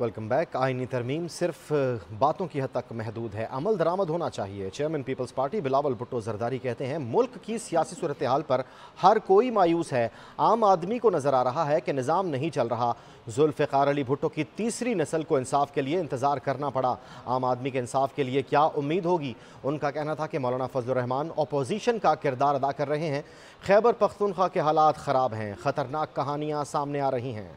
welcome back आइनी तरमीम सिर्फ बातों की हद तक महदूद है अमल दरामद होना चाहिए चेयरमैन पीपल्स पार्टी बिलावल भुट्टो जरदारी कहते हैं मुल्क की सियासी सूरत हाल पर हर कोई मायूस है आम आदमी को नज़र आ रहा है कि निज़ाम नहीं चल रहा जुल्फ़ार अली भुट्टो की तीसरी नस्ल को इंसाफ के लिए इंतज़ार करना पड़ा आम आदमी के इंसाफ के लिए क्या उम्मीद होगी उनका कहना था कि मौलाना फजलरहमान अपोजिशन का किरदार अदा कर रहे हैं खैबर पख्तनख्वा के हालात ख़राब हैं ख़तरनाक कहानियाँ सामने आ रही हैं